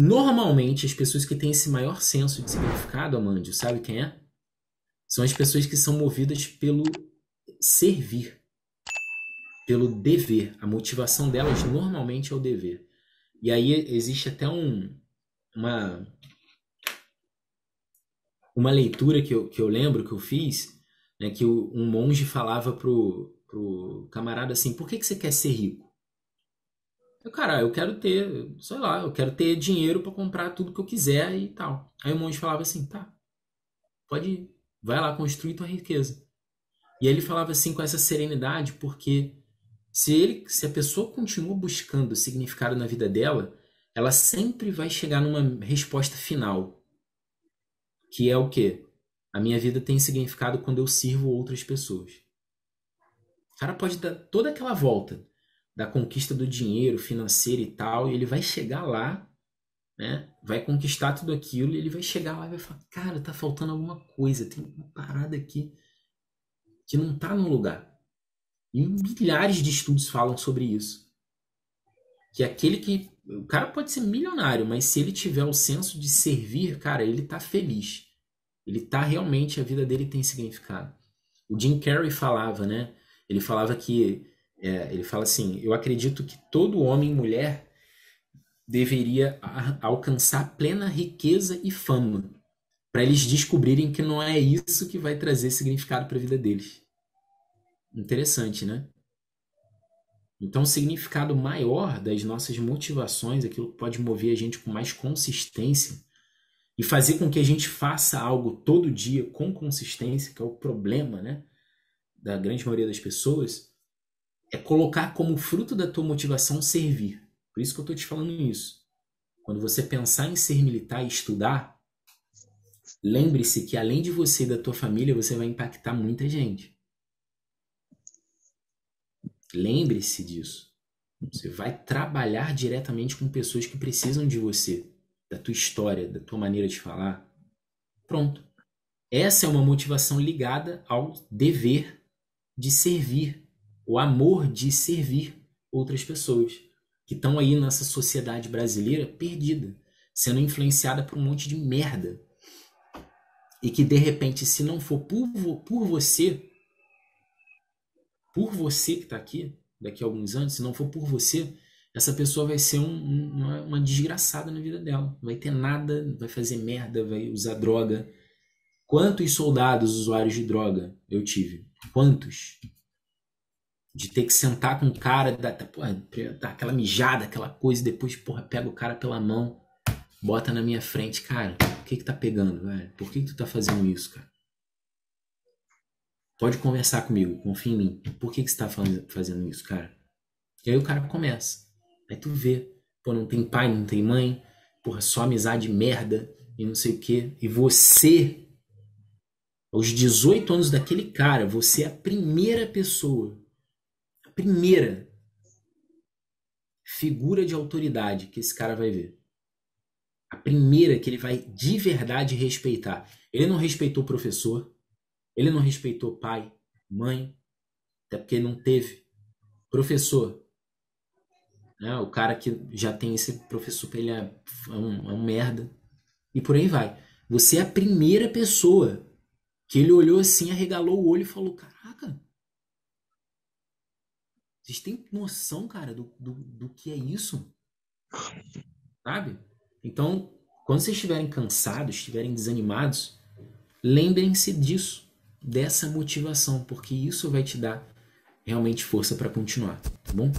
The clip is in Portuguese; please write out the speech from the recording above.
Normalmente, as pessoas que têm esse maior senso de significado, Amandio, sabe quem é? São as pessoas que são movidas pelo servir, pelo dever. A motivação delas normalmente é o dever. E aí existe até um, uma, uma leitura que eu, que eu lembro que eu fiz, né, que um monge falava pro, pro camarada assim, por que, que você quer ser rico? Eu, cara, eu quero ter, sei lá, eu quero ter dinheiro para comprar tudo que eu quiser e tal. Aí o monge falava assim, tá, pode ir, vai lá construir tua riqueza. E ele falava assim com essa serenidade, porque se ele, se a pessoa continua buscando significado na vida dela, ela sempre vai chegar numa resposta final, que é o quê? A minha vida tem significado quando eu sirvo outras pessoas. O cara pode dar toda aquela volta, da conquista do dinheiro financeiro e tal, e ele vai chegar lá, né? Vai conquistar tudo aquilo e ele vai chegar lá e vai falar: "Cara, tá faltando alguma coisa, tem uma parada aqui que não tá no lugar". E milhares de estudos falam sobre isso. Que aquele que o cara pode ser milionário, mas se ele tiver o senso de servir, cara, ele tá feliz. Ele tá realmente a vida dele tem significado. O Jim Carrey falava, né? Ele falava que é, ele fala assim: Eu acredito que todo homem e mulher deveria alcançar plena riqueza e fama, para eles descobrirem que não é isso que vai trazer significado para a vida deles. Interessante, né? Então, o significado maior das nossas motivações, aquilo que pode mover a gente com mais consistência e fazer com que a gente faça algo todo dia com consistência, que é o problema, né, da grande maioria das pessoas, é colocar como fruto da tua motivação servir. Por isso que eu estou te falando isso. Quando você pensar em ser militar e estudar, lembre-se que além de você e da tua família, você vai impactar muita gente. Lembre-se disso. Você vai trabalhar diretamente com pessoas que precisam de você, da tua história, da tua maneira de falar. Pronto. Essa é uma motivação ligada ao dever de servir o amor de servir outras pessoas que estão aí nessa sociedade brasileira perdida, sendo influenciada por um monte de merda. E que de repente, se não for por, vo por você, por você que está aqui, daqui a alguns anos, se não for por você, essa pessoa vai ser um, um, uma, uma desgraçada na vida dela. Não vai ter nada, vai fazer merda, vai usar droga. Quantos soldados usuários de droga eu tive? Quantos? de ter que sentar com o cara, dar, tá, dar aquela mijada, aquela coisa, e depois, porra, pega o cara pela mão, bota na minha frente, cara, o que que tá pegando, velho? Por que que tu tá fazendo isso, cara? Pode conversar comigo, confia em mim. Por que que você tá fazendo isso, cara? E aí o cara começa. Aí tu vê, pô, não tem pai, não tem mãe, porra, só amizade merda e não sei o quê. E você, aos 18 anos daquele cara, você é a primeira pessoa primeira figura de autoridade que esse cara vai ver. A primeira que ele vai de verdade respeitar. Ele não respeitou o professor, ele não respeitou pai, mãe, até porque não teve professor. Né? O cara que já tem esse professor, ele é, é, um, é um merda. E por aí vai. Você é a primeira pessoa que ele olhou assim, arregalou o olho e falou: Caraca, vocês têm noção, cara, do, do, do que é isso? Sabe? Então, quando vocês estiverem cansados, estiverem desanimados, lembrem-se disso, dessa motivação, porque isso vai te dar realmente força para continuar, tá bom?